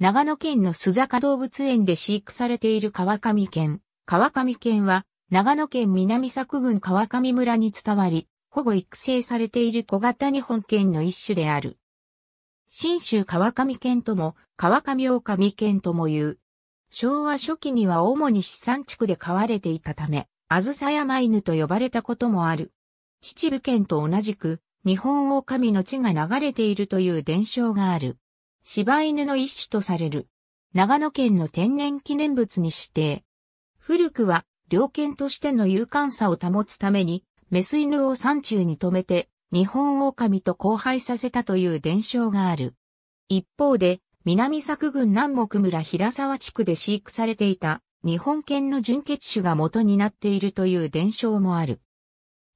長野県の須坂動物園で飼育されている川上犬。川上犬は、長野県南作郡川上村に伝わり、保護育成されている小型日本犬の一種である。新州川上犬とも、川上狼犬とも言う。昭和初期には主に資産地区で飼われていたため、あずさ山犬と呼ばれたこともある。秩父県と同じく、日本狼の地が流れているという伝承がある。柴犬の一種とされる。長野県の天然記念物に指定。古くは、猟犬としての勇敢さを保つために、メス犬を山中に止めて、日本狼と交配させたという伝承がある。一方で、南作郡南木村平沢地区で飼育されていた日本犬の純血種が元になっているという伝承もある。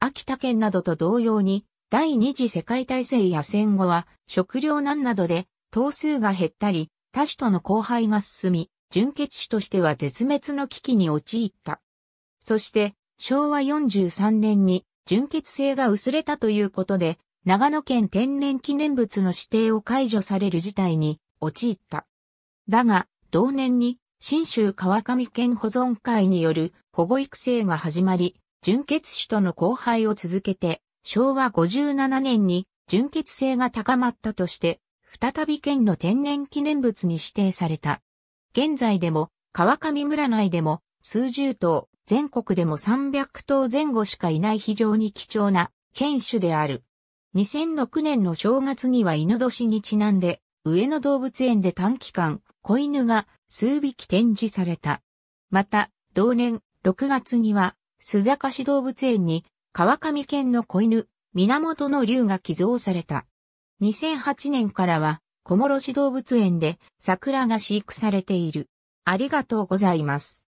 秋田県などと同様に、第二次世界大戦や戦後は食糧難などで頭数が減ったり、他種との交配が進み、純血種としては絶滅の危機に陥った。そして、昭和43年に純血性が薄れたということで、長野県天然記念物の指定を解除される事態に陥った。だが、同年に、新州川上県保存会による保護育成が始まり、純血種との交配を続けて、昭和57年に純血性が高まったとして、再び県の天然記念物に指定された。現在でも、川上村内でも、数十頭、全国でも300頭前後しかいない非常に貴重な犬種である。2006年の正月には犬年にちなんで、上野動物園で短期間、子犬が数匹展示された。また、同年6月には、須坂市動物園に、川上県の子犬、源の竜が寄贈された。2008年からは、小諸市動物園で桜が飼育されている。ありがとうございます。